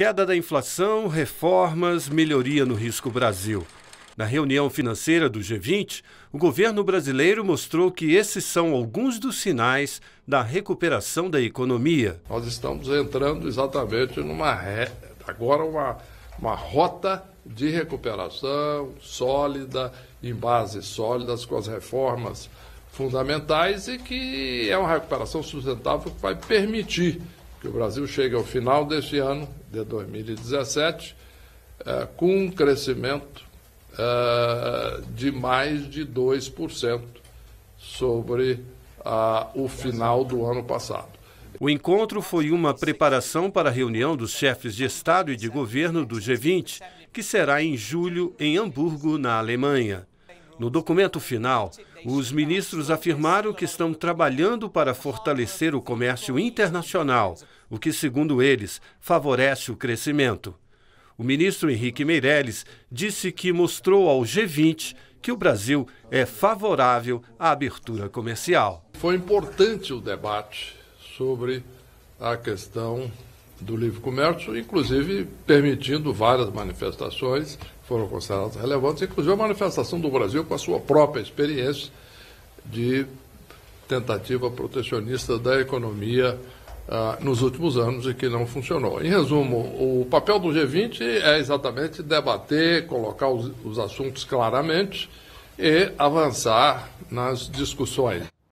Queda da inflação, reformas, melhoria no risco Brasil. Na reunião financeira do G20, o governo brasileiro mostrou que esses são alguns dos sinais da recuperação da economia. Nós estamos entrando exatamente numa ré, agora uma, uma rota de recuperação sólida, em bases sólidas, com as reformas fundamentais e que é uma recuperação sustentável que vai permitir que o Brasil chegue ao final deste ano, de 2017, é, com um crescimento é, de mais de 2% sobre o final do ano passado. O encontro foi uma preparação para a reunião dos chefes de Estado e de governo do G20, que será em julho em Hamburgo, na Alemanha. No documento final, os ministros afirmaram que estão trabalhando para fortalecer o comércio internacional, o que, segundo eles, favorece o crescimento. O ministro Henrique Meirelles disse que mostrou ao G20 que o Brasil é favorável à abertura comercial. Foi importante o debate sobre a questão do livre comércio, inclusive permitindo várias manifestações foram consideradas relevantes, inclusive a manifestação do Brasil com a sua própria experiência de tentativa protecionista da economia ah, nos últimos anos e que não funcionou. Em resumo, o papel do G20 é exatamente debater, colocar os, os assuntos claramente e avançar nas discussões.